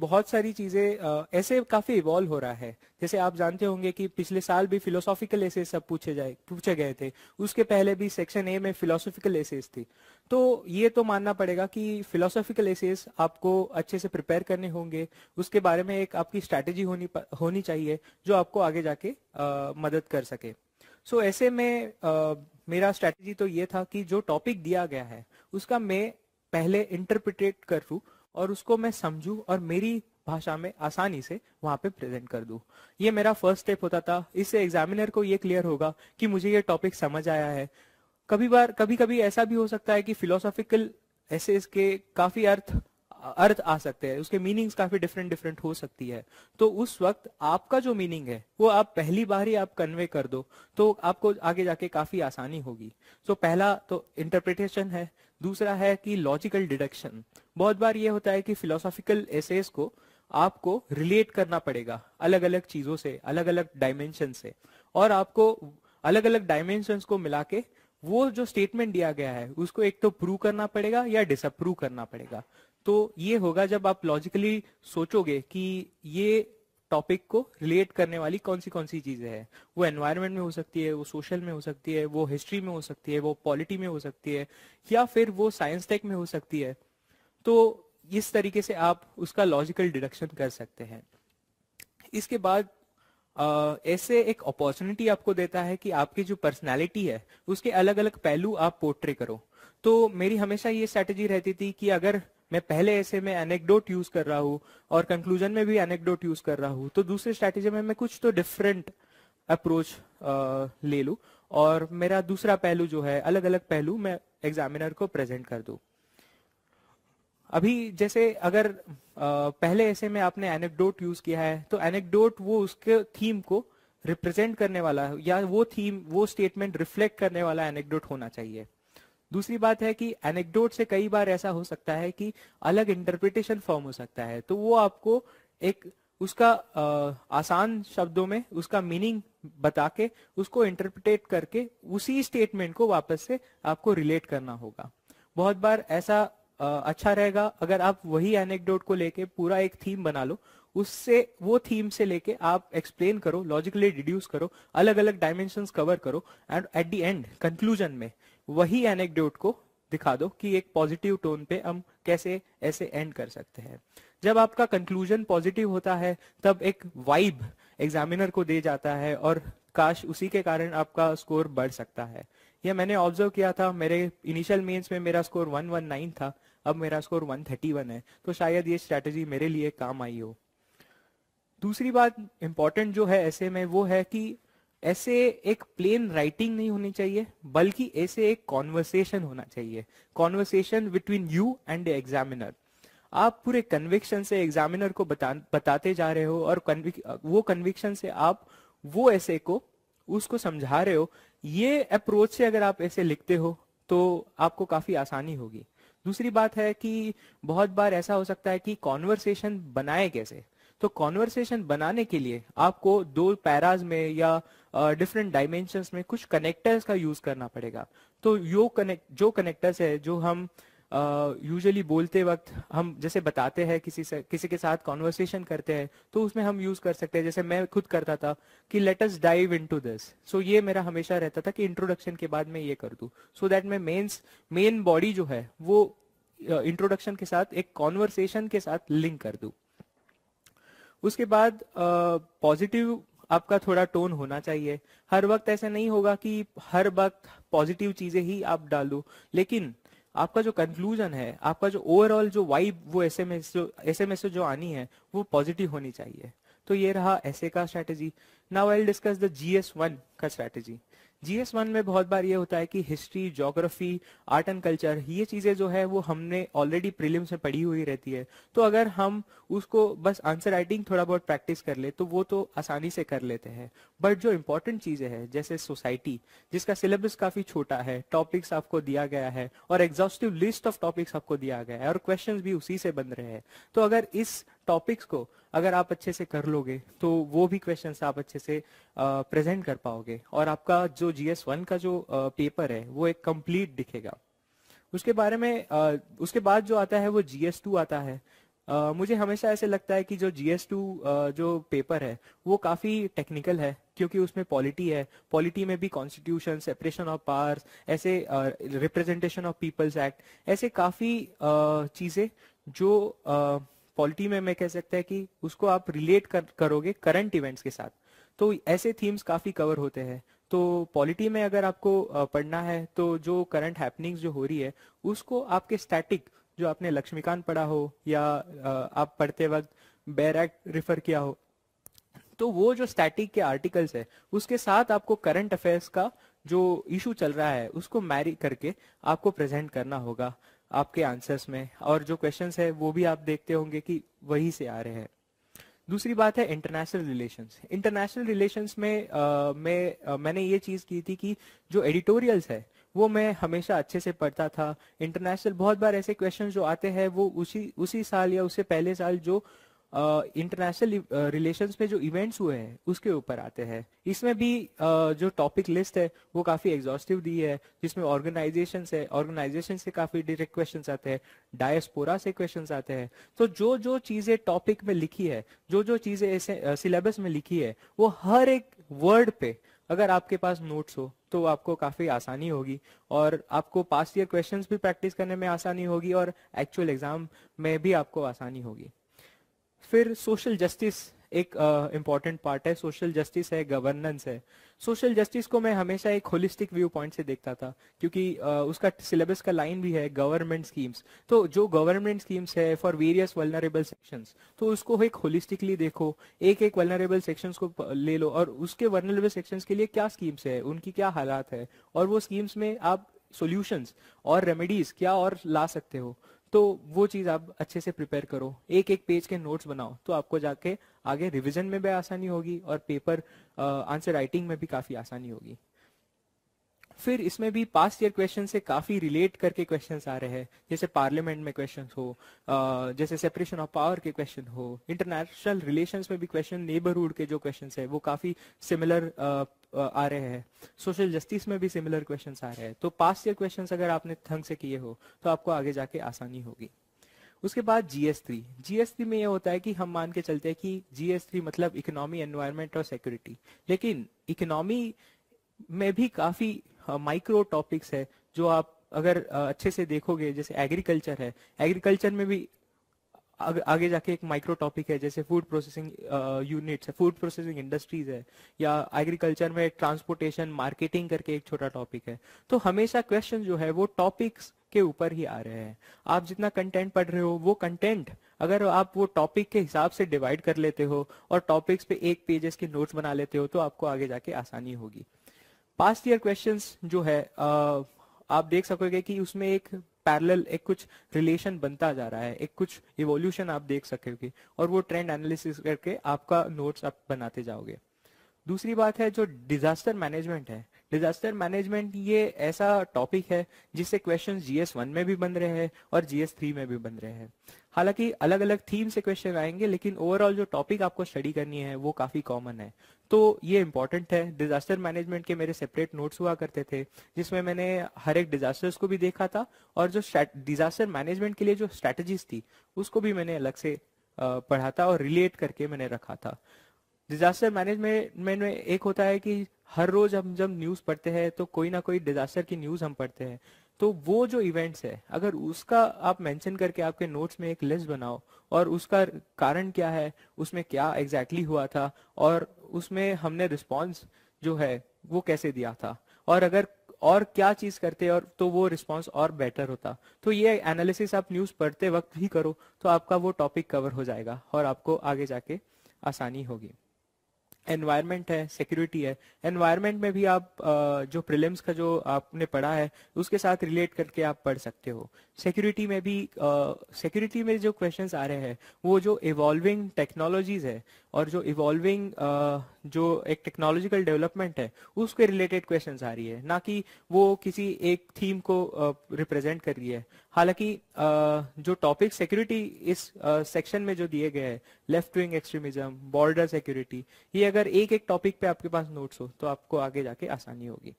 बहुत सारी चीज़ें ऐसे काफ़ी इवॉल्व हो रहा है जैसे आप जानते होंगे कि पिछले साल भी फिलोसॉफिकल एसेज सब पूछे जाए पूछे गए थे उसके पहले भी सेक्शन ए में फिलोसॉफिकल एसेज थी तो ये तो मानना पड़ेगा कि फिलोसॉफिकल एसेस आपको अच्छे से प्रिपेयर करने होंगे उसके बारे में एक आपकी स्ट्रैटेजी होनी होनी चाहिए जो आपको आगे जाके आ, मदद कर सके सो so, ऐसे में आ, मेरा स्ट्रैटेजी तो ये था कि जो टॉपिक दिया गया है उसका मैं पहले इंटरप्रिटेट कर और उसको मैं समझू और मेरी भाषा में आसानी से वहां पे प्रेजेंट कर दू ये मेरा फर्स्ट स्टेप होता था इससे एग्जामिनर को ये क्लियर होगा कि मुझे ये टॉपिक समझ आया है कभी बार कभी कभी ऐसा भी हो सकता है कि फिलोसॉफिकल ऐसे इसके काफी अर्थ अर्थ आ सकते हैं उसके मीनिंग्स काफी डिफरेंट डिफरेंट हो सकती है तो उस वक्त आपका जो मीनिंग है वो आप पहली बार ही आप कन्वे कर दो तो आपको आगे जाके काफी आसानी होगी सो तो so, पहला तो इंटरप्रिटेशन है दूसरा है कि लॉजिकल डिडक्शन बहुत बार ये होता है कि फिलोसॉफिकल एसेस को आपको रिलेट करना पड़ेगा अलग अलग चीजों से अलग अलग डायमेंशन से और आपको अलग अलग डायमेंशन को मिला के वो जो स्टेटमेंट दिया गया है उसको एक तो प्रूव करना पड़ेगा या डिसअप्रूव करना पड़ेगा तो ये होगा जब आप लॉजिकली सोचोगे कि ये टॉपिक को रिलेट करने वाली कौन सी कौन सी चीजें हैं वो एनवायरमेंट में हो सकती है वो सोशल में हो सकती है वो हिस्ट्री में हो सकती है वो पॉलिटी में हो सकती है या फिर वो साइंस टेक में हो सकती है तो इस तरीके से आप उसका लॉजिकल डिडक्शन कर सकते हैं इसके बाद ऐसे एक अपॉर्चुनिटी आपको देता है कि आपकी जो पर्सनैलिटी है उसके अलग अलग पहलू आप पोर्ट्रे करो तो मेरी हमेशा ये स्ट्रेटेजी रहती थी कि अगर मैं पहले ऐसे में एनेकडोट यूज कर रहा हूँ और कंक्लूजन में भी एनेकडोट यूज कर रहा हूँ तो दूसरे स्ट्रैटेजी में मैं कुछ तो डिफरेंट अप्रोच ले लू और मेरा दूसरा पहलू जो है अलग अलग पहलू मैं एग्जामिनर को प्रेजेंट कर दू अभी जैसे अगर आ, पहले ऐसे में आपने एनेकडोट यूज किया है तो एनेक्डोट वो उसके थीम को रिप्रेजेंट करने वाला या वो थीम वो स्टेटमेंट रिफ्लेक्ट करने वाला एनेक्डोट होना चाहिए दूसरी बात है कि एनेक्डोट से कई बार ऐसा हो सकता है कि अलग इंटरप्रिटेशन फॉर्म हो सकता है तो वो आपको एक उसका आ, आसान शब्दों में उसका मीनिंग बता के उसको इंटरप्रिटेट करके उसी स्टेटमेंट को वापस से आपको रिलेट करना होगा बहुत बार ऐसा आ, अच्छा रहेगा अगर आप वही एनेक्डोट को लेके पूरा एक थीम बना लो उससे वो थीम से लेके आप एक्सप्लेन करो लॉजिकली डिड्यूस करो अलग अलग डायमेंशन कवर करो and at the end conclusion में वही एनेक्डोट को दिखा दो कि एक पॉजिटिव टोन पे हम कैसे ऐसे एंड कर सकते हैं जब आपका कंक्लूजन पॉजिटिव होता है तब एक वाइब एग्जामिनर को दे जाता है और काश उसी के कारण आपका स्कोर बढ़ सकता है यह मैंने ऑब्जर्व किया था मेरे इनिशियल मेंस में मेरा स्कोर 119 था अब मेरा स्कोर 131 है तो शायद ये स्ट्रेटेजी मेरे लिए काम आई हो दूसरी बात इंपॉर्टेंट जो है ऐसे में वो है कि ऐसे एक प्लेन राइटिंग नहीं होनी चाहिए बल्कि ऐसे एक कॉन्वर्सेशन होना चाहिए conversation between you and examiner आप पूरे कन्विक्शन से एग्जामिनर को बता, बताते जा रहे हो और convic, वो कन्विक्शन से आप वो ऐसे को उसको समझा रहे हो ये अप्रोच से अगर आप ऐसे लिखते हो तो आपको काफी आसानी होगी दूसरी बात है कि बहुत बार ऐसा हो सकता है कि कॉन्वर्सेशन बनाए कैसे तो कॉन्वर्सेशन बनाने के लिए आपको दो पैराज में या डिफरेंट डायमेंशन में कुछ कनेक्टर्स का यूज करना पड़ेगा तो यो कनेक्ट जो कनेक्टर्स है जो हम यूजली uh, बोलते वक्त हम जैसे बताते हैं किसी से किसी के साथ कॉन्वर्सेशन करते हैं तो उसमें हम यूज कर सकते हैं जैसे मैं खुद करता था कि let us dive to this so ये मेरा हमेशा रहता था कि इंट्रोडक्शन के बाद मैं ये कर दू सो दैट मैं मेन्स मेन बॉडी जो है वो इंट्रोडक्शन uh, के साथ एक कॉन्वर्सेशन के साथ लिंक कर दू उसके बाद पॉजिटिव uh, आपका थोड़ा टोन होना चाहिए हर वक्त ऐसा नहीं होगा कि हर वक्त पॉजिटिव चीजें ही आप डालो लेकिन आपका जो कंक्लूजन है आपका जो ओवरऑल जो वाइब वो एस एम एस जो जो आनी है वो पॉजिटिव होनी चाहिए तो ये रहा ऐसे का strategy now I discuss the GS S one का स्ट्रैटेजी जीएस वन में बहुत बार ये होता है कि history geography art and culture ये चीजें जो है वो हमने ऑलरेडी प्रीलिम्स में पढ़ी हुई रहती है तो अगर हम उसको बस आंसर राइटिंग थोड़ा बहुत प्रैक्टिस कर ले तो वो तो आसानी से कर लेते हैं बट जो इम्पोर्टेंट चीजें हैं जैसे सोसाइटी जिसका सिलेबस काफी छोटा है टॉपिक्स आपको दिया गया है और एग्जॉस्टिव लिस्ट ऑफ टॉपिक्स आपको दिया गया है और क्वेश्चन भी उसी से बन रहे हैं तो अगर इस टॉपिक्स को अगर आप अच्छे से कर लोगे तो वो भी क्वेश्चन आप अच्छे से प्रेजेंट कर पाओगे और आपका जो जीएस वन का जो पेपर है वो एक कंप्लीट दिखेगा उसके बारे में आ, उसके बाद जो आता है वो जीएस टू आता है मुझे हमेशा ऐसे लगता है कि जो जीएस टू जो पेपर है वो काफी टेक्निकल है क्योंकि उसमें पॉलिटी है पॉलिटी में भी कॉन्स्टिट्यूशन सेपरेशन ऑफ पावर्स ऐसे रिप्रेजेंटेशन ऑफ पीपल्स एक्ट ऐसे काफी चीजें जो पॉलिटी में मैं कह सकता है कि उसको आप रिलेट कर, करोगे करंट इवेंट्स के साथ तो ऐसे थीम्स काफी कवर होते हैं तो पॉलिटी में अगर आपको पढ़ना है तो जो करंट हैपनिंग्स जो हो रही है उसको आपके स्टैटिक जो आपने लक्ष्मीकांत पढ़ा हो या आप पढ़ते वक्त एक्ट रिफर किया हो तो वो जो स्टैटिक के आर्टिकल्स है उसके साथ आपको करंट अफेयर्स का जो इशू चल रहा है उसको मैरी करके आपको प्रेजेंट करना होगा आपके आंसर्स में और जो क्वेश्चंस है वो भी आप देखते होंगे कि वही से आ रहे हैं दूसरी बात है इंटरनेशनल रिलेशंस इंटरनेशनल रिलेशंस में आ, मैं आ, मैंने ये चीज की थी कि जो एडिटोरियल्स है वो मैं हमेशा अच्छे से पढ़ता था इंटरनेशनल बहुत बार ऐसे क्वेश्चन जो आते हैं वो उसी उसी साल या उससे पहले साल जो इंटरनेशनल रिलेशंस में जो इवेंट्स हुए हैं उसके ऊपर आते हैं इसमें भी uh, जो टॉपिक लिस्ट है वो काफी एग्जॉस्टिव दी है जिसमें ऑर्गेनाइजेशन है ऑर्गेनाइजेशन से काफी डायरेक्ट क्वेश्चन आते हैं डायस्पोरा से क्वेश्चन आते हैं तो जो जो चीजें टॉपिक में लिखी है जो जो चीजें ऐसे सिलेबस में लिखी है वो हर एक वर्ड पे अगर आपके पास नोट्स हो तो आपको काफी आसानी होगी और आपको पास्ट ईयर क्वेश्चंस भी प्रैक्टिस करने में आसानी होगी और एक्चुअल एग्जाम में भी आपको आसानी होगी फिर सोशल जस्टिस एक इम्पॉर्टेंट uh, पार्ट है सोशल जस्टिस है गवर्नेंस है सोशल जस्टिस को मैं हमेशा एक होलिस्टिक व्यू पॉइंट से देखता था क्योंकि uh, उसका सिलेबस का लाइन भी है गवर्नमेंट स्कीम्स तो जो गवर्नमेंट स्कीम्स है फॉर वेरियस वेलनरेबल सेक्शंस तो उसको एक होलिस्टिकली देखो एक एक वेलनरेबल सेक्शंस को ले लो और उसके वर्नरेबल सेक्शंस के लिए क्या स्कीम्स है उनकी क्या हालात है और वो स्कीम्स में आप सोल्यूशंस और रेमेडीज क्या और ला सकते हो तो वो चीज आप अच्छे से प्रिपेयर करो एक एक पेज के नोट्स बनाओ तो आपको जाके आगे रिविजन में भी आसानी होगी और पेपर आंसर राइटिंग में भी काफी आसानी होगी फिर इसमें भी पास्ट ईयर क्वेश्चन से काफी रिलेट करके क्वेश्चन आ रहे हैं जैसे पार्लियामेंट में क्वेश्चन हो जैसे सेपरेशन ऑफ पावर के क्वेश्चन हो इंटरनेशनल रिलेशन में भी क्वेश्चन नेबरहुड के जो क्वेश्चन है वो काफी सिमिलर आ रहे हैं सोशल जस्टिस में भी सिमिलर क्वेश्चन आ रहे हैं तो पास ईयर क्वेश्चन अगर आपने ढंग से किए हो तो आपको आगे जाके आसानी होगी उसके बाद जीएस थ्री जीएस थ्री में यह होता है कि हम मान के चलते हैं कि जीएस थ्री मतलब इकोनॉमी एनवायरमेंट और सिक्योरिटी लेकिन इकोनॉमी में भी काफी माइक्रो टॉपिक्स है जो आप अगर अच्छे से देखोगे जैसे एग्रीकल्चर है एग्रीकल्चर में भी आगे जाके एक माइक्रो टॉपिक है जैसे फूड प्रोसेसिंग यूनिट्स है फूड प्रोसेसिंग इंडस्ट्रीज है या एग्रीकल्चर में ट्रांसपोर्टेशन मार्केटिंग करके एक छोटा टॉपिक है तो हमेशा क्वेश्चन जो है वो टॉपिक्स के ऊपर ही आ रहे हैं आप जितना कंटेंट पढ़ रहे हो वो कंटेंट अगर आप वो टॉपिक के हिसाब से डिवाइड कर लेते हो और टॉपिक्स पे एक पेजेस के नोट्स बना लेते हो तो आपको आगे जाके आसानी होगी पास्ट ईयर क्वेश्चंस जो है आ, आप देख सकोगे कि उसमें एक पैरेलल एक कुछ रिलेशन बनता जा रहा है एक कुछ इवोल्यूशन आप देख सकोगे और वो ट्रेंड एनालिसिस करके आपका नोट्स आप बनाते जाओगे दूसरी बात है जो डिजास्टर मैनेजमेंट है डिजास्टर मैनेजमेंट ये ऐसा टॉपिक है जिससे क्वेश्चन जीएस वन में भी बन रहे हैं और जीएस थ्री में भी बन रहे हैं हालांकि अलग अलग थीम से क्वेश्चन आएंगे लेकिन ओवरऑल जो टॉपिक आपको स्टडी करनी है वो काफी कॉमन है तो ये इंपॉर्टेंट है डिजास्टर मैनेजमेंट के मेरे सेपरेट नोट्स हुआ करते थे जिसमें मैंने हर एक डिजास्टर्स को भी देखा था और जो डिजास्टर मैनेजमेंट के लिए जो स्ट्रैटेजीज थी उसको भी मैंने अलग से पढ़ा था और रिलेट करके मैंने रखा था डिजास्टर मैनेजमेंट में एक होता है कि हर रोज हम जब न्यूज पढ़ते हैं तो कोई ना कोई डिजास्टर की न्यूज हम पढ़ते हैं तो वो जो इवेंट्स है अगर उसका आप मेंशन करके आपके नोट्स में एक लिस्ट बनाओ और उसका कारण क्या है उसमें क्या एग्जैक्टली exactly हुआ था और उसमें हमने रिस्पॉन्स जो है वो कैसे दिया था और अगर और क्या चीज करते और तो वो रिस्पॉन्स और बेटर होता तो ये एनालिसिस आप न्यूज पढ़ते वक्त भी करो तो आपका वो टॉपिक कवर हो जाएगा और आपको आगे जाके आसानी होगी एनवायरमेंट है सिक्योरिटी है एनवायरमेंट में भी आप जो प्रिलिम्स का जो आपने पढ़ा है उसके साथ रिलेट करके आप पढ़ सकते हो सिक्योरिटी में भी सिक्योरिटी में जो क्वेश्चंस आ रहे हैं वो जो इवॉल्विंग टेक्नोलॉजीज है और जो इवॉल्विंग जो एक टेक्नोलॉजिकल डेवलपमेंट है उसके रिलेटेड क्वेश्चन आ रही है ना कि वो किसी एक थीम को रिप्रेजेंट uh, कर रही है हालांकि uh, जो टॉपिक सिक्योरिटी इस सेक्शन uh, में जो दिए गए हैं left wing extremism border security ये अगर एक एक टॉपिक पे आपके पास नोट्स हो तो आपको आगे जाके आसानी होगी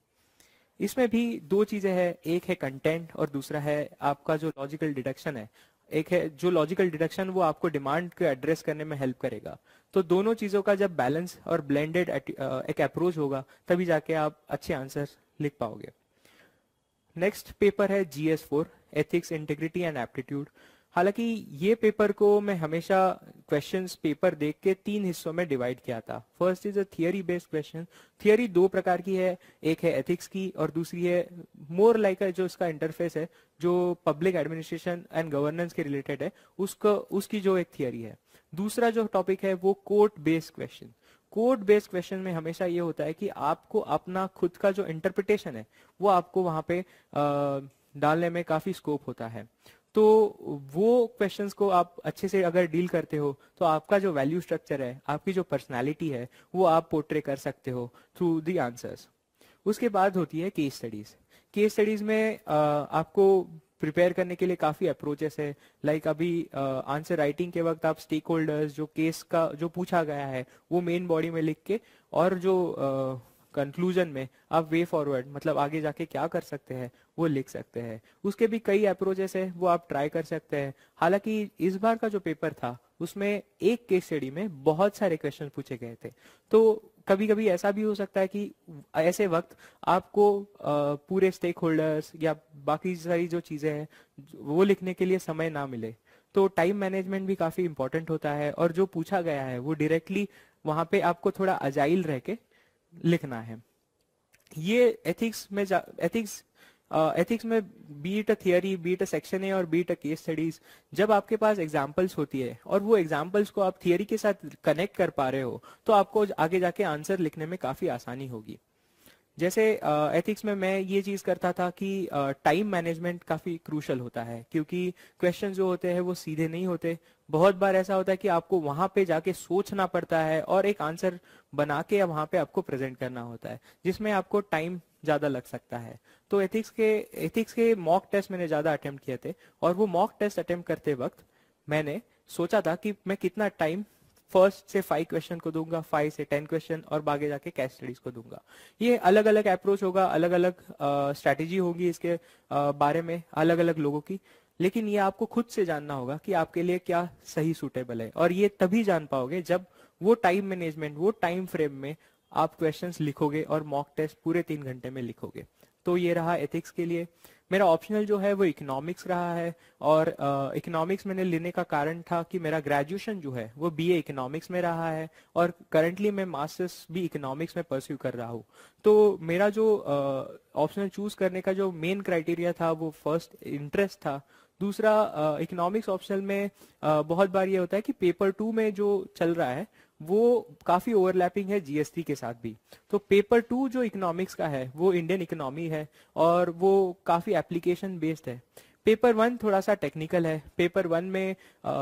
इसमें भी दो चीजें हैं एक है कंटेंट और दूसरा है आपका जो लॉजिकल डिडक्शन है एक है जो लॉजिकल डिडक्शन वो आपको डिमांड को एड्रेस करने में हेल्प करेगा तो दोनों चीजों का जब बैलेंस और ब्लेंडेड एक अप्रोच होगा तभी जाके आप अच्छे आंसर लिख पाओगे नेक्स्ट पेपर है GS four ethics integrity and aptitude हालांकि ये पेपर को मैं हमेशा क्वेश्चंस पेपर देख के तीन हिस्सों में डिवाइड किया था first is a theory based question theory दो प्रकार की है एक है एथिक्स की और दूसरी है मोर लाइक like जो इसका इंटरफेस है जो पब्लिक एडमिनिस्ट्रेशन एंड गवर्नेंस के रिलेटेड है उसको उसकी जो एक थियरी है दूसरा जो टॉपिक है वो court based question court based question में हमेशा ये होता है कि आपको अपना खुद का जो इंटरप्रिटेशन है वो आपको वहां पे डालने में काफी स्कोप होता है तो वो क्वेश्चंस को आप अच्छे से अगर डील करते हो तो आपका जो वैल्यू स्ट्रक्चर है आपकी जो पर्सनालिटी है वो आप पोर्ट्रे कर सकते हो थ्रू दी आंसर्स उसके बाद होती है केस स्टडीज केस स्टडीज में आ, आपको प्रिपेयर करने के लिए काफी अप्रोचेस है लाइक like अभी आंसर uh, राइटिंग के वक्त आप स्टेक होल्डर्स जो केस का जो पूछा गया है वो मेन बॉडी में लिख के और जो uh, कंक्लूजन में आप वे फॉरवर्ड मतलब आगे जाके क्या कर सकते हैं वो लिख सकते हैं उसके भी कई अप्रोचेस है वो आप ट्राई कर सकते हैं हालांकि इस बार का जो पेपर था उसमें एक केस स्टडी में बहुत सारे क्वेश्चन पूछे गए थे तो कभी कभी ऐसा भी हो सकता है कि ऐसे वक्त आपको पूरे स्टेक होल्डर्स या बाकी सारी जो चीजें हैं वो लिखने के लिए समय ना मिले तो टाइम मैनेजमेंट भी काफी इंपॉर्टेंट होता है और जो पूछा गया है वो डायरेक्टली वहां पे आपको थोड़ा अजाइल रह के लिखना है ये एथिक्स में एथिक्स एथिक्स में beat a theory beat a section A और बीट अ केस स्टडीज जब आपके पास एग्जाम्पल्स होती है और वो एग्जाम्पल्स को आप थियरी के साथ कनेक्ट कर पा रहे हो तो आपको आगे जाके आंसर लिखने में काफी आसानी होगी जैसे एथिक्स में मैं ये चीज करता था कि टाइम मैनेजमेंट काफी क्रूशल होता है क्योंकि क्वेश्चन जो होते हैं वो सीधे नहीं होते बहुत बार ऐसा होता है कि आपको वहां पे जाके सोचना पड़ता है और एक आंसर बना के वहां पे आपको प्रेजेंट करना होता है जिसमें आपको टाइम ज्यादा लग सकता है तो एथिक्स के एथिक्स के मॉक टेस्ट मैंने ज्यादा अटेम्प्ट किए थे और वो मॉक टेस्ट अटेम्प्ट करते वक्त मैंने सोचा था कि मैं कितना टाइम फर्स्ट से फाइव क्वेश्चन को दूंगा फाइव से टेन क्वेश्चन और बागे जाके कैश स्टडीज को दूंगा ये अलग अलग अप्रोच होगा अलग अलग स्ट्रेटेजी होगी इसके आ, बारे में अलग अलग लोगों की लेकिन ये आपको खुद से जानना होगा कि आपके लिए क्या सही सुटेबल है और ये तभी जान पाओगे जब वो टाइम मैनेजमेंट वो टाइम फ्रेम में आप क्वेश्चंस लिखोगे और मॉक टेस्ट पूरे तीन घंटे में लिखोगे तो ये रहा एथिक्स के लिए मेरा ऑप्शनल जो है वो इकोनॉमिक्स रहा है और इकोनॉमिक्स uh, मैंने लेने का कारण था कि मेरा ग्रेजुएशन जो है वो बीए इकोनॉमिक्स में रहा है और करंटली मैं मास्टर्स भी इकोनॉमिक्स में परस्यू कर रहा हूँ तो मेरा जो ऑप्शनल uh, चूज करने का जो मेन क्राइटेरिया था वो फर्स्ट इंटरेस्ट था दूसरा इकोनॉमिक्स uh, ऑप्शनल में uh, बहुत बार ये होता है कि पेपर टू में जो चल रहा है वो काफी ओवरलैपिंग है जीएसटी के साथ भी तो पेपर टू जो इकोनॉमिक्स का है वो इंडियन इकोनॉमी है और वो काफी एप्लीकेशन बेस्ड है पेपर वन थोड़ा सा टेक्निकल है पेपर वन में आ,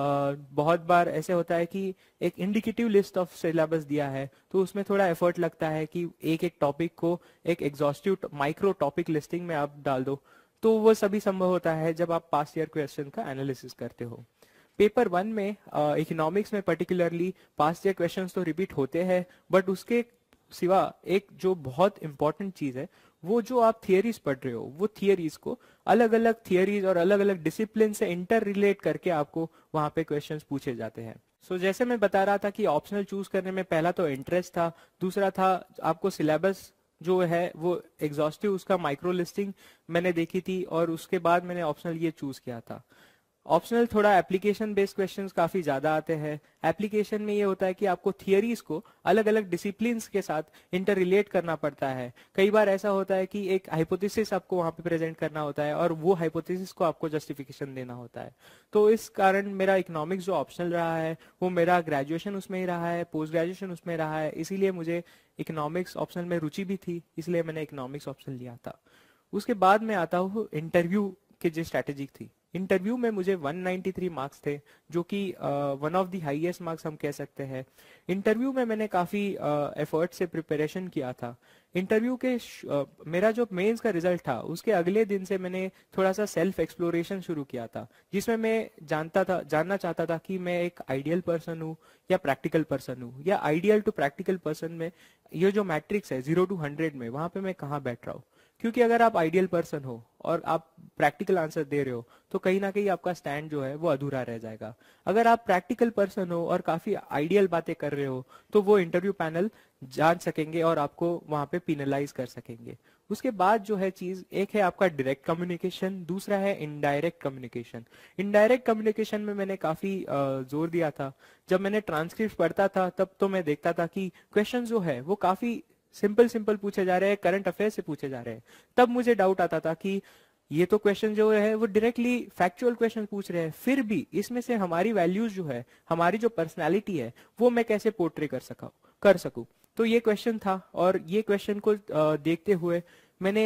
बहुत बार ऐसे होता है कि एक इंडिकेटिव लिस्ट ऑफ सिलेबस दिया है तो उसमें थोड़ा एफर्ट लगता है कि एक एक टॉपिक को एक एग्जॉस्टिव माइक्रो टॉपिक लिस्टिंग में आप डाल दो तो वो सभी संभव होता है जब आप पास्ट ईयर क्वेश्चन का एनालिसिस करते हो पेपर वन में इकोनॉमिक्स uh, में पर्टिकुलरली पास्ट ईयर क्वेश्चन तो रिपीट होते हैं बट उसके सिवा एक जो बहुत इंपॉर्टेंट चीज है वो जो आप थियरीज पढ़ रहे हो वो थियरीज को अलग अलग थियरीज और अलग अलग डिसिप्लिन से इंटर रिलेट करके आपको वहां पे क्वेश्चन पूछे जाते हैं सो so, जैसे मैं बता रहा था कि ऑप्शनल चूज करने में पहला तो इंटरेस्ट था दूसरा था आपको सिलेबस जो है वो एग्जॉस्टिव उसका माइक्रो लिस्टिंग मैंने देखी थी और उसके बाद मैंने ऑप्शनल ये चूज किया था ऑप्शनल थोड़ा एप्लीकेशन बेस्ड क्वेश्चन काफी ज्यादा आते हैं एप्लीकेशन में ये होता है कि आपको थियरीज को अलग अलग डिसिप्लिन के साथ इंटर रिलेट करना पड़ता है कई बार ऐसा होता है कि एक हाइपोथेसिस आपको वहां पे प्रेजेंट करना होता है और वो हाइपोथेसिस को आपको जस्टिफिकेशन देना होता है तो इस कारण मेरा इकोनॉमिक्स जो ऑप्शनल रहा है वो मेरा ग्रेजुएशन उसमें ही रहा है पोस्ट ग्रेजुएशन उसमें रहा है इसीलिए मुझे इकोनॉमिक्स ऑप्शन में रुचि भी थी इसलिए मैंने इकोनॉमिक्स ऑप्शन लिया था उसके बाद में आता हूँ इंटरव्यू की जो स्ट्रेटेजी थी इंटरव्यू में मुझे 193 मार्क्स थे जो कि one of the highest marks हम कह सकते हैं इंटरव्यू में मैंने काफ़ी एफर्ट से प्रिपरेशन किया था इंटरव्यू के uh, मेरा जो मेंस का रिजल्ट था उसके अगले दिन से मैंने थोड़ा सा सेल्फ एक्सप्लोरेशन शुरू किया था जिसमें मैं जानता था जानना चाहता था कि मैं एक आइडियल पर्सन हूँ या प्रैक्टिकल पर्सन हूँ या आइडियल टू प्रैक्टिकल पर्सन में ये जो मैट्रिक्स है जीरो टू हंड्रेड में वहां पे मैं कहाँ बैठ रहा हूँ क्योंकि अगर आप आइडियल पर्सन हो और आप प्रैक्टिकल आंसर दे रहे हो तो कहीं ना कहीं आपका स्टैंड जो है वो अधूरा रह जाएगा अगर आप प्रैक्टिकल पर्सन हो और काफी आइडियल बातें कर रहे हो तो वो इंटरव्यू पैनल जान सकेंगे और आपको वहां पे पिनलाइज कर सकेंगे उसके बाद जो है चीज एक है आपका डायरेक्ट कम्युनिकेशन दूसरा है इनडायरेक्ट कम्युनिकेशन इनडायरेक्ट कम्युनिकेशन में मैंने काफी जोर दिया था जब मैंने ट्रांसक्रिप्ट पढ़ता था तब तो मैं देखता था कि क्वेश्चन जो है वो काफी सिंपल सिंपल पूछे जा रहे हैं करंट अफेयर से पूछे जा रहे हैं तब मुझे डाउट आता था कि ये तो क्वेश्चन जो है वो डायरेक्टली फैक्चुअल क्वेश्चन पूछ रहे हैं फिर भी इसमें से हमारी वैल्यूज जो है हमारी जो पर्सनैलिटी है वो मैं कैसे पोर्ट्रे कर सका कर सकू तो ये क्वेश्चन था और ये क्वेश्चन को देखते हुए मैंने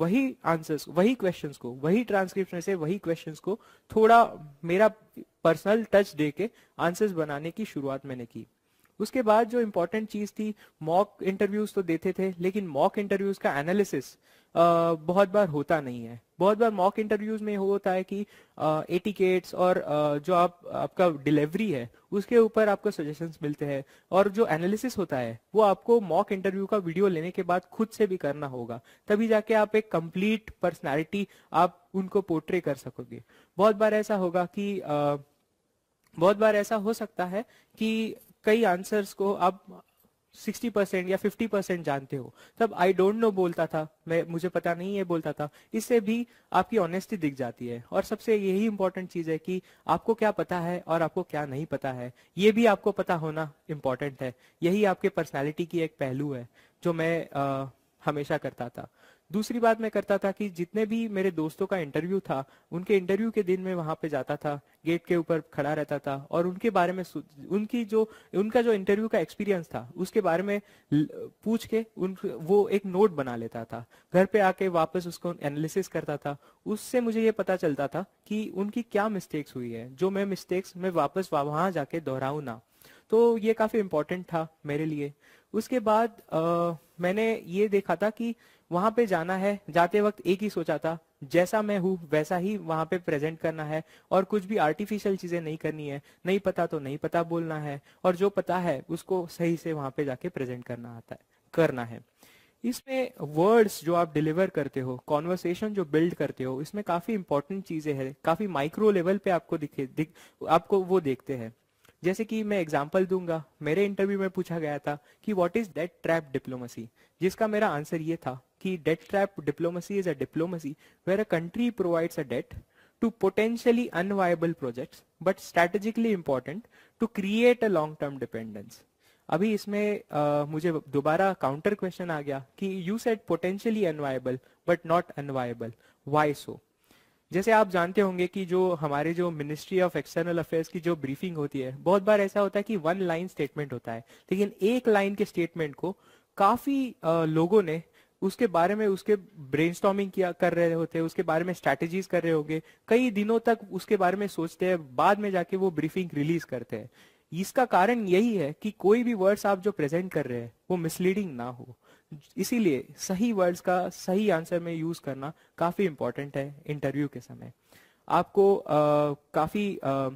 वही आंसर्स वही क्वेश्चंस को वही ट्रांसक्रिप्शन से वही क्वेश्चंस को थोड़ा मेरा पर्सनल टच दे के आंसर्स बनाने की शुरुआत मैंने की उसके बाद जो इम्पोर्टेंट चीज थी मॉक इंटरव्यूज तो देते थे लेकिन मॉक इंटरव्यूज का एनालिसिस बहुत बार होता नहीं है बहुत बार मॉक इंटरव्यूज में होता है कि एटिकेट्स और आ, जो आप आपका डिलीवरी है उसके ऊपर आपको सजेशन मिलते हैं और जो एनालिसिस होता है वो आपको मॉक इंटरव्यू का वीडियो लेने के बाद खुद से भी करना होगा तभी जाके आप एक कंप्लीट पर्सनैलिटी आप उनको पोर्ट्रे कर सकोगे बहुत बार ऐसा होगा कि आ, बहुत बार ऐसा हो सकता है कि कई आंसर्स को आप 60 परसेंट या 50 परसेंट जानते हो तब आई डोंट नो बोलता था मैं मुझे पता नहीं है बोलता था इससे भी आपकी ऑनेस्टी दिख जाती है और सबसे यही इंपॉर्टेंट चीज है कि आपको क्या पता है और आपको क्या नहीं पता है ये भी आपको पता होना इम्पोर्टेंट है यही आपके पर्सनैलिटी की एक पहलू है जो मैं आ, हमेशा करता था दूसरी बात मैं करता था कि जितने भी मेरे दोस्तों का इंटरव्यू था उनके इंटरव्यू के दिन में वहां पे जाता था गेट के ऊपर खड़ा रहता था और उनके बारे में उनकी जो उनका जो इंटरव्यू का एक्सपीरियंस था उसके बारे में पूछ के उन वो एक नोट बना लेता था घर पे आके वापस उसको एनालिसिस करता था उससे मुझे ये पता चलता था कि उनकी क्या मिस्टेक्स हुई है जो मैं मिस्टेक्स मैं वापस वहां जाके दोहराऊ ना तो ये काफी इम्पोर्टेंट था मेरे लिए उसके बाद आ, मैंने ये देखा था कि वहां पे जाना है जाते वक्त एक ही सोचा था जैसा मैं हूं वैसा ही वहां पे प्रेजेंट करना है और कुछ भी आर्टिफिशियल चीजें नहीं करनी है नहीं पता तो नहीं पता बोलना है और जो पता है उसको सही से वहां पे जाके प्रेजेंट करना आता है करना है इसमें वर्ड्स जो आप डिलीवर करते हो कॉन्वर्सेशन जो बिल्ड करते हो इसमें काफी इंपॉर्टेंट चीजें हैं काफी माइक्रो लेवल पे आपको दिखे दिख, आपको वो देखते हैं जैसे कि मैं एग्जाम्पल दूंगा मेरे इंटरव्यू में पूछा गया था कि what is that trap diplomacy जिसका मेरा आंसर ये था कि debt trap diplomacy is a diplomacy where a country provides a debt to potentially unviable projects but strategically important to create a long term dependence अभी इसमें uh, मुझे दोबारा काउंटर क्वेश्चन आ गया कि you said potentially unviable but not unviable why so जैसे आप जानते होंगे कि जो हमारे जो मिनिस्ट्री ऑफ एक्सटर्नल अफेयर्स की जो ब्रीफिंग होती है बहुत बार ऐसा होता है कि वन लाइन स्टेटमेंट होता है लेकिन एक लाइन के स्टेटमेंट को काफी लोगों ने उसके बारे में उसके ब्रेन किया कर रहे होते हैं उसके बारे में स्ट्रैटेजीज कर रहे होंगे कई दिनों तक उसके बारे में सोचते हैं बाद में जाके वो ब्रीफिंग रिलीज करते हैं इसका कारण यही है कि कोई भी वर्ड्स आप जो प्रेजेंट कर रहे हैं वो मिसलीडिंग ना हो इसीलिए सही वर्ड्स का सही आंसर में यूज करना काफी इंपॉर्टेंट है इंटरव्यू के समय आपको आ, काफी आ,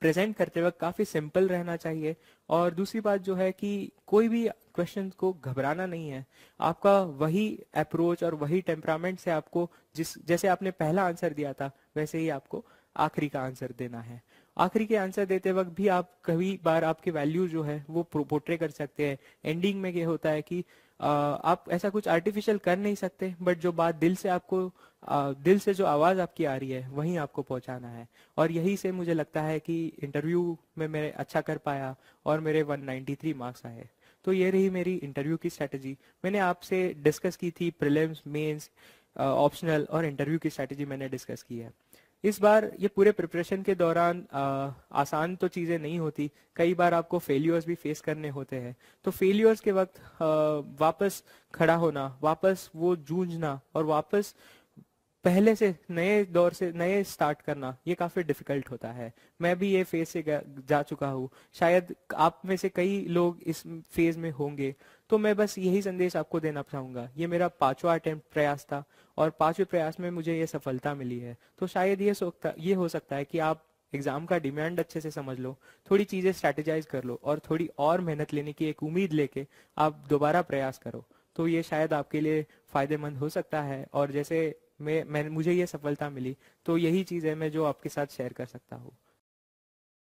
प्रेजेंट करते वक्त काफी सिंपल रहना चाहिए और दूसरी बात जो है कि कोई भी क्वेश्चन को घबराना नहीं है आपका वही अप्रोच और वही टेम्परामेंट से आपको जिस जैसे आपने पहला आंसर दिया था वैसे ही आपको आखिरी का आंसर देना है आखिरी के आंसर देते वक्त भी आप कभी बार आपके वैल्यू जो है वो पोर्ट्रे कर सकते हैं एंडिंग में ये होता है कि आप ऐसा कुछ आर्टिफिशियल कर नहीं सकते बट जो बात दिल से आपको दिल से जो आवाज आपकी आ रही है वही आपको पहुंचाना है और यही से मुझे लगता है कि इंटरव्यू में मैं अच्छा कर पाया और मेरे 193 मार्क्स आए तो ये रही मेरी इंटरव्यू की स्ट्रैटेजी मैंने आपसे डिस्कस की थी प्रिलिम्स मेंस ऑप्शनल और इंटरव्यू की स्ट्रैटेजी मैंने डिस्कस की है इस बार ये पूरे प्रिपरेशन के दौरान आ, आसान तो चीज़ें नहीं होती कई बार आपको फेल्यूर्स भी फेस करने होते हैं तो फेल्यूर्स के वक्त आ, वापस खड़ा होना वापस वो जूझना और वापस पहले से नए दौर से नए स्टार्ट करना ये काफी डिफिकल्ट होता है मैं भी ये फेज से जा चुका हूँ शायद आप में से कई लोग इस फेज में होंगे तो मैं बस यही संदेश आपको देना चाहूंगा ये मेरा पांचवा अटेम्प्ट प्रयास था और पांचवे प्रयास में मुझे ये सफलता मिली है तो शायद ये सकता ये हो सकता है कि आप एग्जाम का डिमांड अच्छे से समझ लो थोड़ी चीजें स्ट्रेटेजाइज कर लो और थोड़ी और मेहनत लेने की एक उम्मीद लेके आप दोबारा प्रयास करो तो ये शायद आपके लिए फायदेमंद हो सकता है और जैसे मैं, मैं मुझे ये सफलता मिली तो यही चीज़ है मैं जो आपके साथ शेयर कर सकता हूँ